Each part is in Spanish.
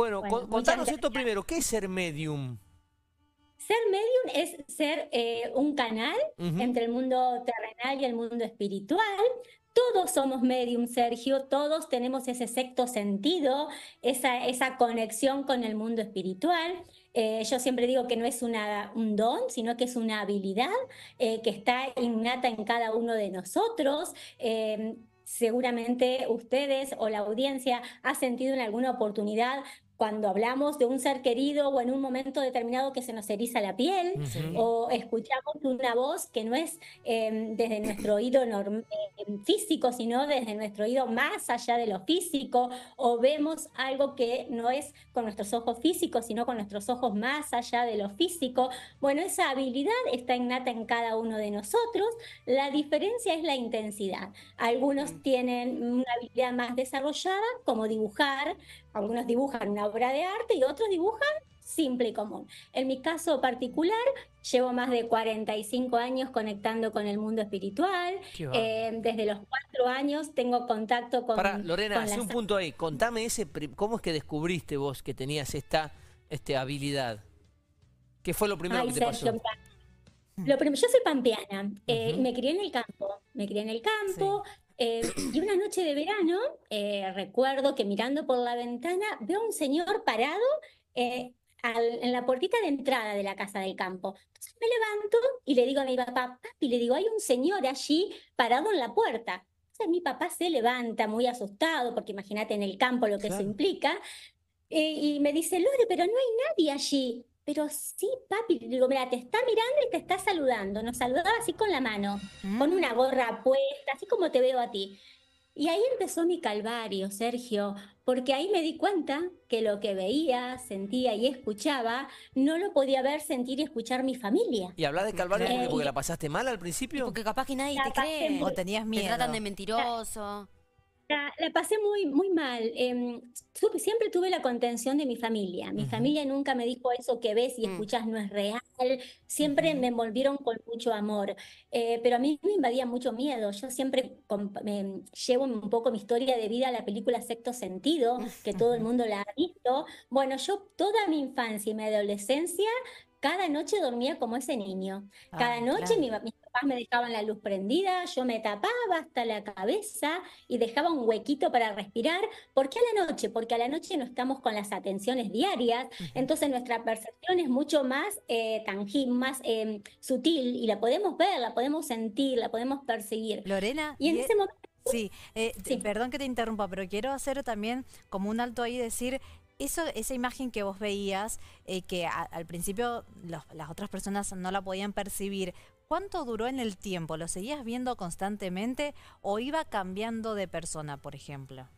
Bueno, contanos esto primero. ¿Qué es ser medium? Ser medium es ser eh, un canal entre el mundo terrenal y el mundo espiritual. Todos somos medium, Sergio, todos tenemos ese sexto sentido, esa, esa conexión con el mundo espiritual. Eh, yo siempre digo que no es un don, sino que es una habilidad eh, que está innata en cada uno de nosotros. seguramente ustedes o la audiencia ha sentido en alguna oportunidad cuando hablamos de un ser querido o en un momento determinado que se nos eriza la piel o escuchamos una voz que no es em, desde nuestro oído em, físico, sino desde nuestro oído más allá de lo físico o vemos algo que no es con nuestros ojos físicos, sino con nuestros ojos más allá de lo físico. Bueno, esa habilidad está innata en cada uno de nosotros. La diferencia es la intensidad. Algunos tienen una habilidad más desarrollada, como dibujar, algunos dibujan una obra de arte y otros dibujan simple y común. En mi caso particular, llevo más de 45 años conectando con el mundo espiritual. Eh, desde los cuatro años tengo contacto con... Lorena, un punto ahí. Contame ese, cómo es que descubriste vos que tenías esta este habilidad. ¿Qué fue lo primero que te pasó? Lo primero, yo soy pampeana, eh, me crié en el campo, me crié en el campo, eh, y una noche de verano, eh, recuerdo que mirando por la ventana veo a un señor parado eh, en la puertita de entrada de la casa del campo. Entonces me levanto y le digo a mi papá, papi, le digo, hay un señor allí parado en la puerta. Entonces mi papá se levanta muy asustado, porque imagínate en el campo lo que se eso implica, y me dice, Lore, pero no hay nadie allí pero sí, papi, mira, te está mirando y te está saludando. Nos saludaba así con la mano, con ah. una gorra puesta, así como te veo a ti. Y ahí empezó mi calvario, Sergio, porque ahí me di cuenta que lo que veía, sentía y escuchaba, no lo podía ver, sentir y escuchar mi familia. ¿Y hablas de calvario eh, porque la pasaste mal al principio? Porque capaz que nadie te cree. O tenías miedo. Te tratan de mentiroso. La, pasé muy, muy mal. Em, siempre tuve la contención de mi familia. Mi familia nunca me dijo eso que ves y mm. escuchas no es real. Siempre me envolvieron con mucho amor. Eh, pero a mí me invadía mucho miedo. Yo siempre me llevo un poco mi historia de vida a la película Sexto Sentido, que todo el mundo la ha visto. Bueno, yo toda mi infancia y mi adolescencia cada noche dormía como ese niño. Cada ah, noche mis papás me dejaban la luz prendida, yo me tapaba hasta la cabeza y dejaba un huequito para respirar. ¿Por qué a la noche? Porque a la noche no estamos con las atenciones diarias, entonces nuestra percepción es mucho más eh, tangible, más em, sutil y la podemos ver, la podemos sentir, la podemos perseguir. Lorena. Y en e ese Sí, eh, sí, perdón que te interrumpa, pero quiero hacer también como un alto ahí decir, esa imagen que vos veías, eh, que al principio las otras personas no la podían percibir, ¿cuánto duró en el tiempo? ¿Lo seguías viendo constantemente o iba cambiando de persona, por ejemplo?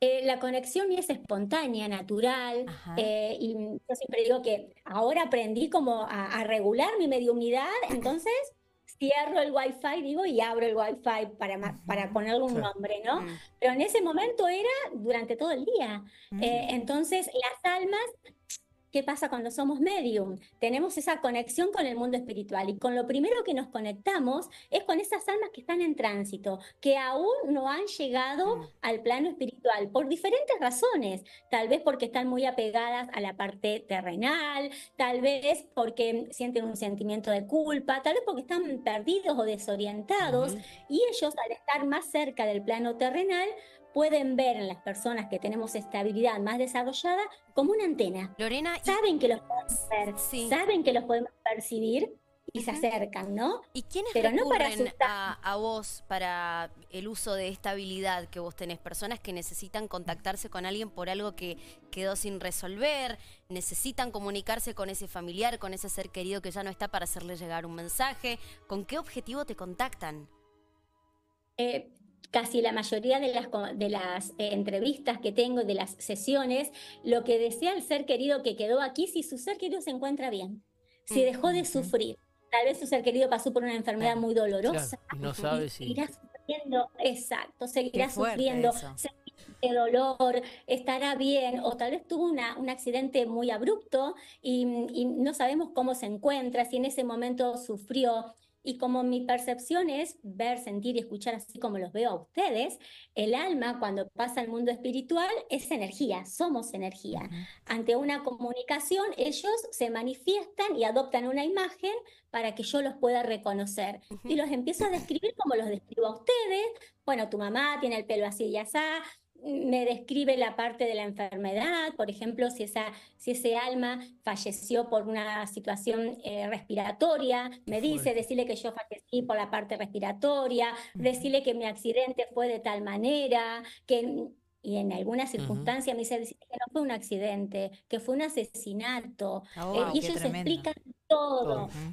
Eh, la conexión es espontánea, natural, eh, y yo siempre digo que ahora aprendí como a, a regular mi mediunidad, entonces cierro el wifi, digo, y abro el wifi para, para ponerle un nombre, ¿no? Mm. Pero en ese momento era durante todo el día. Mm. Eh, entonces, las almas ¿Qué pasa cuando somos medium? Tenemos esa conexión con el mundo espiritual y con lo primero que nos conectamos es con esas almas que están en tránsito, que aún no han llegado mm. al plano espiritual por diferentes razones, tal vez porque están muy apegadas a la parte terrenal, tal vez porque sienten un sentimiento de culpa, tal vez porque están perdidos o desorientados y ellos al estar más cerca del plano terrenal pueden ver en las personas que tenemos esta habilidad más desarrollada como una antena. Lorena, saben que los podemos ver, saben que los podemos percibir y se acercan, ¿no? ¿Y quiénes Pero para a, a, vos para el uso de esta habilidad que vos tenés? Personas que necesitan contactarse con alguien por algo que quedó sin resolver, necesitan comunicarse con ese familiar, con ese ser querido que ya no está para hacerle llegar un mensaje. ¿Con qué objetivo te contactan? Eh, casi la mayoría de las, de las eh, entrevistas que tengo, de las sesiones, lo que desea el ser querido que quedó aquí, si su ser querido se encuentra bien, si mm, dejó de sufrir. Tal vez su ser querido pasó por una enfermedad muy dolorosa. no si... Seguirá sufriendo, exacto, seguirá sufriendo de dolor, estará bien, o tal vez tuvo una, un accidente muy abrupto y, y no sabemos cómo se encuentra, si en ese momento sufrió y como mi percepción es ver, sentir y escuchar así como los veo a ustedes, el alma cuando pasa al mundo espiritual es energía, somos energía. Ante una comunicación ellos se manifiestan y adoptan una imagen para que yo los pueda reconocer. Y los empiezo a describir como los describo a ustedes. Bueno, tu mamá tiene el pelo así y así me describe la parte de la enfermedad, por ejemplo, si, esa, si ese alma falleció por una situación eh, respiratoria, me dice, decirle que yo fallecí por la parte respiratoria, decirle que mi accidente fue de tal manera, que y en alguna circunstancia me dice que no fue un accidente, que fue un asesinato. Ah, eh, y ellos explican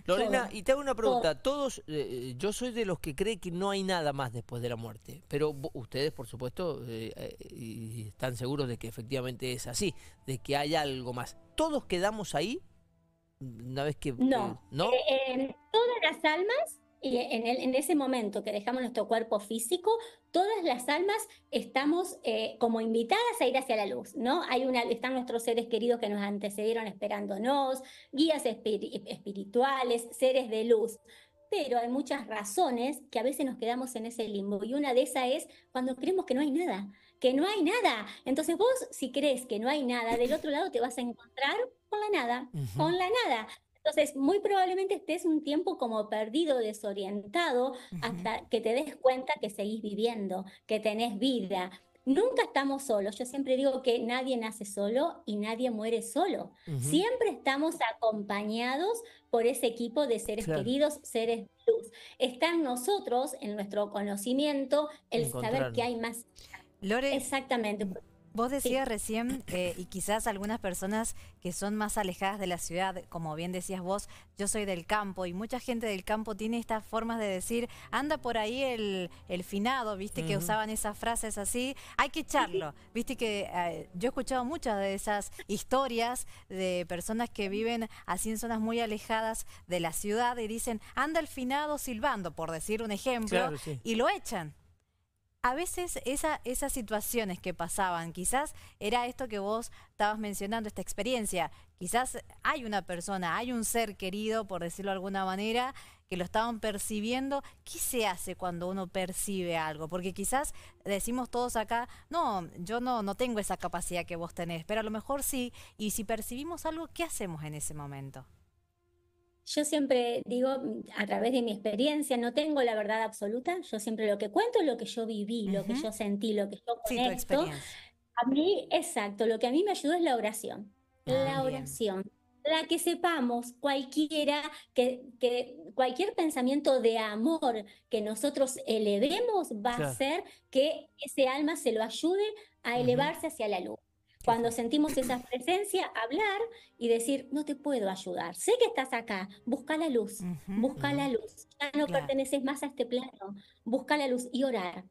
Lorena, y te hago una pregunta. Todos, eh, eh, yo soy de los que cree que no hay nada más después de la muerte, pero ustedes, por supuesto, eh, y están seguros de que efectivamente es así, de que hay algo más. ¿Todos quedamos ahí una vez que... No, ¿no? todas las almas y en, ese momento que dejamos nuestro cuerpo físico, todas las almas estamos eh, como invitadas a ir hacia la luz, ¿no? Hay una, están nuestros seres queridos que nos antecedieron esperándonos, guías espirituales, seres de luz. Pero hay muchas razones que a veces nos quedamos en ese limbo y una de esas es cuando creemos que no hay nada, que no hay nada. Entonces vos, si crees que no hay nada, del otro lado te vas a encontrar con la nada, con la nada. Entonces, muy probablemente estés un tiempo como perdido, desorientado, hasta que te des cuenta que seguís viviendo, que tenés vida. Nunca estamos solos. Yo siempre digo que nadie nace solo y nadie muere solo. Siempre estamos acompañados por ese equipo de seres queridos, seres luz. Están nosotros, en nuestro conocimiento, el saber que hay más. Lore, Exactamente. Vos decías recién, eh, y quizás algunas personas que son más alejadas de la ciudad, como bien decías vos, yo soy del campo y mucha gente del campo tiene estas formas de decir, anda por ahí el, finado, viste que usaban esas frases así, hay que echarlo, viste que eh, yo he escuchado muchas de esas historias de personas que viven así en zonas muy alejadas de la ciudad y dicen, anda el finado silbando, por decir un ejemplo, y lo echan a veces esas situaciones que pasaban, quizás era esto que vos estabas mencionando, esta experiencia, quizás hay una persona, hay un ser querido, por decirlo de alguna manera, que lo estaban percibiendo. ¿Qué se hace cuando uno percibe algo? Porque quizás decimos todos acá, no, yo no, no tengo esa capacidad que vos tenés, pero a lo mejor sí, y si percibimos algo, ¿qué hacemos en ese momento? Yo siempre digo, mm, a través de mi experiencia, no tengo la verdad absoluta, yo siempre lo que cuento es lo que yo viví, lo que yo sentí, lo que yo conecto. a mí, exacto, lo que a mí me ayudó es la oración. Ah, la oración. la que sepamos cualquiera que, cualquier pensamiento de amor que nosotros elevemos va a ser que ese alma se lo ayude a elevarse hacia la luz. Cuando sentimos esa presencia, hablar y decir, no te puedo ayudar, sé que estás acá, busca la luz, busca la luz, ya no perteneces más a este plano, busca la luz y orar.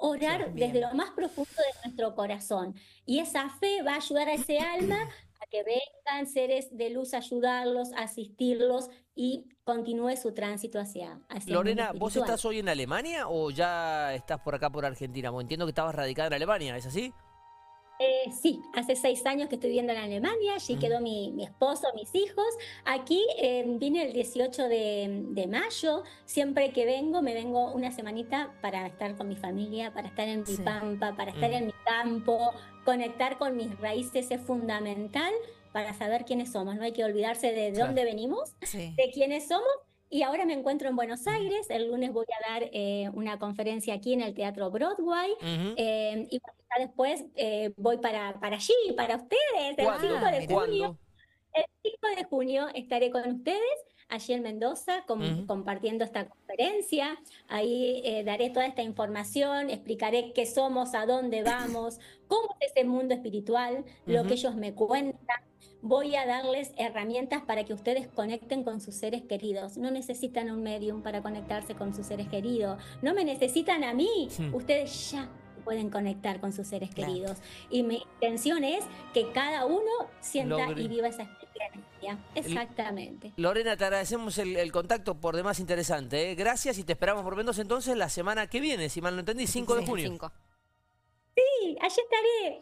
Orar desde lo más profundo de nuestro corazón. Y esa fe va a ayudar a ese alma a que vengan seres de luz ayudarlos, asistirlos y continúe su tránsito hacia, Lorena, ¿vos estás hoy en Alemania o ya estás por acá por Argentina? entiendo que estabas radicada en Alemania, ¿es así? Eh, sí, hace seis años que estoy viviendo en Alemania, allí mm. quedó mi, esposo, mis hijos. Aquí em, vine el 18 de, mayo, siempre que vengo me vengo una semanita para estar con mi familia, para estar en mi pampa, para estar mm. en mi campo, conectar con mis raíces es fundamental para saber quiénes somos, no hay que olvidarse de dónde venimos, de quiénes somos y ahora me encuentro en Buenos Aires, el lunes voy a dar eh, una conferencia aquí en el Teatro Broadway eh, y después eh, voy para, para allí, para ustedes, el 5 de junio. El 5 de junio estaré con ustedes allí en Mendoza compartiendo esta conferencia. Ahí daré toda esta información, explicaré qué somos, a dónde vamos, cómo es ese mundo espiritual, lo que ellos me cuentan, voy a darles herramientas para que ustedes conecten con sus seres queridos. No necesitan un medium para conectarse con sus seres queridos. No me necesitan a mí. Hmm. Ustedes ya pueden conectar con sus seres queridos. Y mi intención es que cada uno sienta y viva esa experiencia. Exactamente. Lorena, te agradecemos el, contacto por demás interesante. ¿eh? Gracias y te esperamos por menos entonces la semana que viene, si mal no entendí, 5 de junio. Sí, allí estaré.